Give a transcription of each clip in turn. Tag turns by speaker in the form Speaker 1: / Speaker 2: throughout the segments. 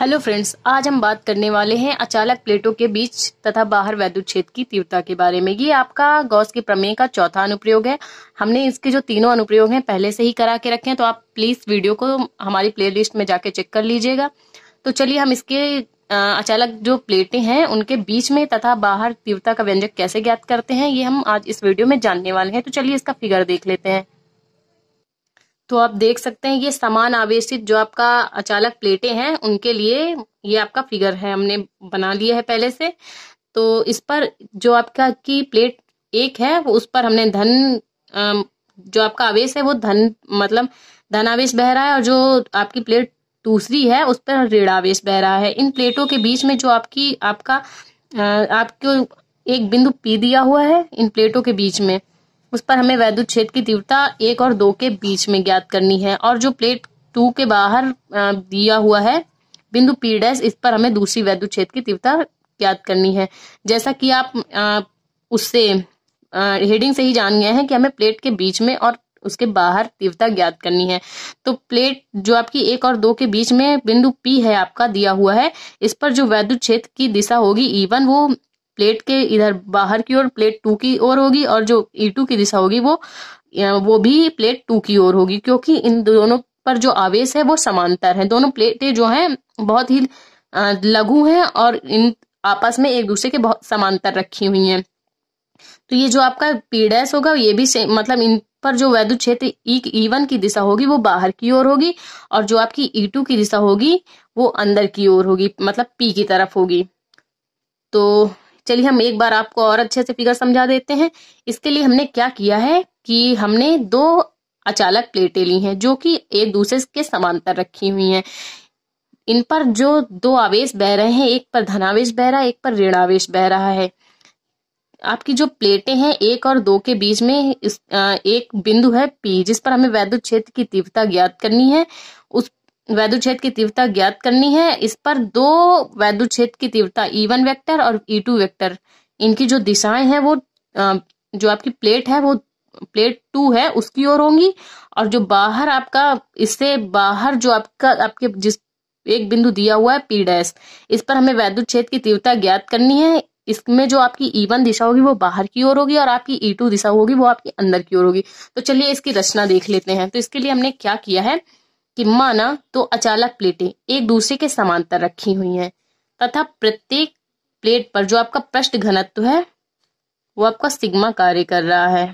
Speaker 1: hello friends आज हम बात करने वाले हैं अचालक प्लेटों के बीच तथा बाहर वैद्युत क्षेत्र की तीव्रता के बारे में ये आपका गॉस के प्रमेय का चौथा अनुप्रयोग है हमने इसके जो तीनों अनुप्रयोग हैं पहले से ही करा के रखे हैं तो आप प्लीज वीडियो को हमारी प्लेलिस्ट में जाके चेक कर लीजिएगा तो चलिए हम इसके अचालक जो प्लेटें हैं उनके बीच में तथा बाहर तीव्रता का व्यंजक कैसे ज्ञात करते हैं ये हम आज इस वीडियो में जानने वाले हैं तो चलिए इसका फिगर देख लेते हैं तो आप देख सकते हैं ये समान आवेशित जो आपका अचालक प्लेटें हैं उनके लिए ये आपका फिगर है हमने बना लिया है पहले से तो इस पर जो आपका की प्लेट एक है वो उस पर हमने धन जो आपका आवेश है वो धन मतलब धन आवेश बह रहा है और जो आपकी प्लेट दूसरी है उस पर ऋण आवेश बह रहा है इन प्लेटों के बीच में जो आपकी आपका आपको एक बिंदु पी दिया हुआ है इन प्लेटों के बीच में उस पर हमें वैद्युत क्षेत्र की तीव्रता एक और दो के बीच में ज्ञात करनी है और जो प्लेट टू के बाहर दिया हुआ है बिंदु पी इस पर हमें दूसरी वैद्युत क्षेत्र की तीव्रता ज्ञात करनी है जैसा कि आप आ, उससे हेडिंग से ही जान गए हैं कि हमें प्लेट के बीच में और उसके बाहर तीव्रता ज्ञात करनी है तो प्लेट जो आपकी एक और दो के बीच में बिंदु पी है आपका दिया हुआ है इस पर जो वैद्युत क्षेत्र की दिशा होगी ई e वो प्लेट के इधर बाहर की ओर प्लेट टू की ओर होगी और जो ई e टू की दिशा होगी वो वो भी प्लेट टू की ओर होगी क्योंकि इन दोनों पर जो आवेश है वो समांतर है दोनों प्लेटें जो हैं बहुत ही लघु हैं और इन आपस में एक दूसरे के बहुत समांतर रखी हुई हैं तो ये जो आपका पीडेस होगा ये भी मतलब इन पर जो वैद्य क्षेत्र ई ई वन की दिशा होगी वो बाहर की ओर होगी और जो आपकी ई e टू की दिशा होगी वो अंदर की ओर होगी मतलब पी की तरफ होगी तो चलिए हम एक बार आपको और अच्छे से फिगर समझा देते हैं इसके लिए हमने क्या किया है कि हमने दो अचालक प्लेटें ली हैं जो कि एक दूसरे के समांतर रखी हुई हैं इन पर जो दो आवेश बह रहे हैं एक पर धनावेश बह रहा है एक पर ऋणावेश बह रहा है आपकी जो प्लेटें हैं एक और दो के बीच में इस, आ, एक बिंदु है पी जिस पर हमें वैद्युत क्षेत्र की तीव्रता ज्ञात करनी है उस छेद की तीव्रता ज्ञात करनी है इस पर दो छेद की तीव्रता ई वन वैक्टर और ई टू वैक्टर इनकी जो दिशाएं हैं वो जो आपकी प्लेट है वो प्लेट टू है उसकी ओर होंगी और जो बाहर आपका इससे बाहर जो आपका आपके जिस एक बिंदु दिया हुआ है पी डैश इस पर हमें वैद्युत छेद की तीव्रता ज्ञात करनी है इसमें जो आपकी ई e वन दिशा होगी वो बाहर की ओर होगी और आपकी ई e टू दिशा होगी वो आपकी अंदर की ओर होगी तो चलिए इसकी रचना देख लेते हैं तो इसके लिए हमने क्या किया है कि माना तो अचालक प्लेटें एक दूसरे के समांतर रखी हुई हैं तथा प्रत्येक प्लेट पर जो आपका पृष्ठ घनत्व है वो आपका सिग्मा कार्य कर रहा है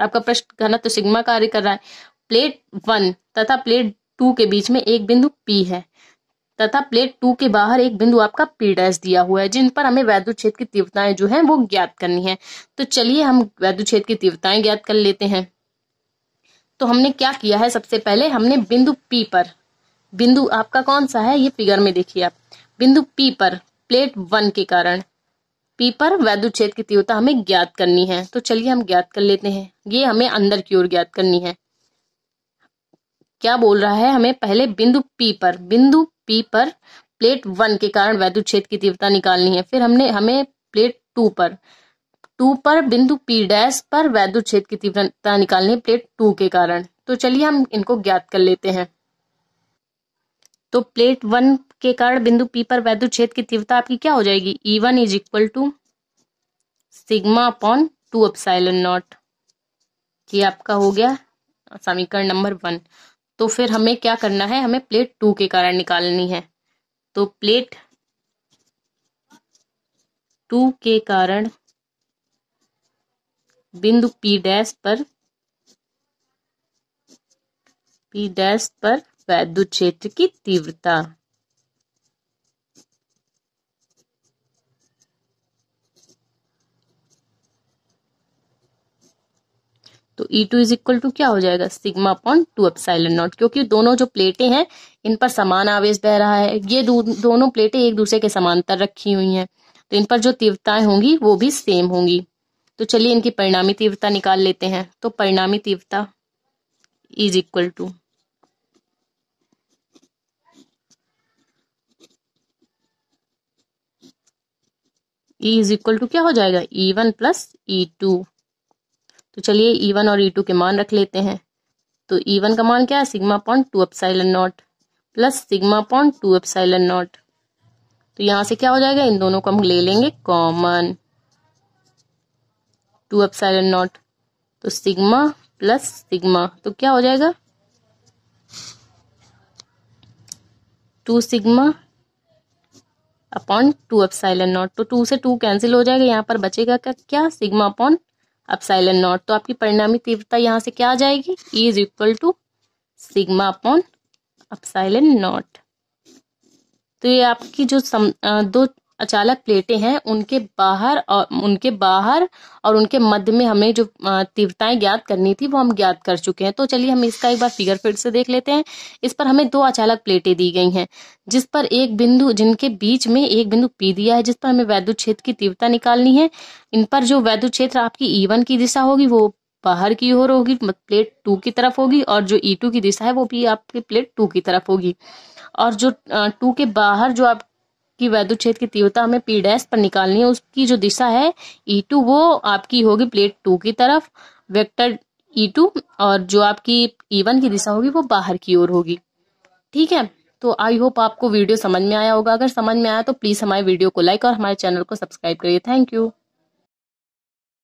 Speaker 1: आपका पृष्ठ घनत्व सिग्मा कार्य कर रहा है प्लेट वन तथा प्लेट टू के बीच में एक बिंदु पी है तथा प्लेट टू के बाहर एक बिंदु आपका पी डैश दिया हुआ है जिन पर हमें वैद्युत क्षेत्र की तीव्रताएं जो है वो ज्ञात करनी है तो चलिए हम वैद्युत क्षेत्र की तीव्रताएं ज्ञात कर लेते हैं तो हमने क्या किया है सबसे पहले हमने बिंदु पी पर बिंदु आपका कौन सा है ये फिगर में देखिए आप बिंदु पी पर प्लेट वन के कारण पी पर छेद की तीव्रता हमें ज्ञात करनी है तो चलिए हम ज्ञात कर लेते हैं ये हमें अंदर की ओर ज्ञात करनी है क्या बोल रहा है हमें पहले बिंदु पी पर बिंदु पी पर प्लेट वन के कारण वैद्य छेद की तीव्रता निकालनी है फिर हमने हमें प्लेट टू पर टू पर बिंदु पी डैश पर वैद्युत क्षेत्र की तीव्रता निकालनी प्लेट टू के कारण तो चलिए हम इनको ज्ञात कर लेते हैं तो प्लेट वन के कारण बिंदु पी पर वैद्युत क्षेत्र की तीव्रता आपकी क्या हो जाएगी E e one is equal to sigma upon two epsilon naught ये आपका हो गया समीकरण नंबर वन तो फिर हमें क्या करना है हमें प्लेट टू के कारण निकालनी है तो प्लेट टू के कारण बिंदु P डैश पर P डैश पर वैद्युत क्षेत्र की तीव्रता तो E2 two is equal to क्या हो जाएगा sigma upon two epsilon naught क्योंकि दोनों जो प्लेटें हैं इन पर समान आवेश बह रहा है ये दो, दोनों प्लेटें एक दूसरे के समांतर रखी हुई हैं तो इन पर जो तीव्रताएं होंगी वो भी सेम होंगी तो चलिए इनकी परिणामी तीव्रता निकाल लेते हैं तो परिणामी तीव्रता is equal to E is equal to क्या हो जाएगा E one plus E two तो चलिए ई e वन और ई e टू के मान रख लेते हैं तो ई e वन का मान क्या है sigma point two epsilon naught plus sigma point two epsilon naught तो यहां से क्या हो जाएगा इन दोनों को हम ले लेंगे कॉमन टू एप्साइलन नॉट तो सिग्मा प्लस सिग्मा तो क्या हो जाएगा two sigma upon two epsilon naught तो टू से टू कैंसिल हो जाएगा यहाँ पर बचेगा क्या क्या सिग्मा अपॉन अपसाइलन नॉट तो आपकी परिणामी तीव्रता यहाँ से क्या आ जाएगी E is equal to sigma upon epsilon naught तो ये आपकी जो सम, दो अचालक प्लेटें हैं उनके बाहर और उनके बाहर और उनके मध्य में हमें जो तीव्रताएं ज्ञात करनी थी वो हम ज्ञात कर चुके हैं तो चलिए हम इसका एक बार फिगर फिर से देख लेते हैं इस पर हमें दो अचालक प्लेटें दी गई हैं जिस पर एक बिंदु जिनके बीच में एक बिंदु पी दिया है जिस पर हमें वैद्युत क्षेत्र की तीव्रता निकालनी है इन पर जो वैद्युत क्षेत्र आपकी ई e की दिशा होगी वो बाहर की ओर होगी प्लेट टू की तरफ होगी और जो ई e टू की दिशा है वो भी आपकी प्लेट टू की तरफ होगी और जो टू के बाहर जो आप वैद्य वैदुच्छेद की तीव्रता हमें पी डैश पर निकालनी है उसकी जो दिशा है ई e टू वो आपकी होगी प्लेट टू की तरफ वेक्टर ई टू और जो आपकी ई e वन की दिशा होगी वो बाहर की ओर होगी ठीक है तो आई होप आपको वीडियो समझ में आया होगा अगर समझ में आया तो प्लीज़ हमारे वीडियो को लाइक और हमारे चैनल को सब्सक्राइब करिए थैंक यू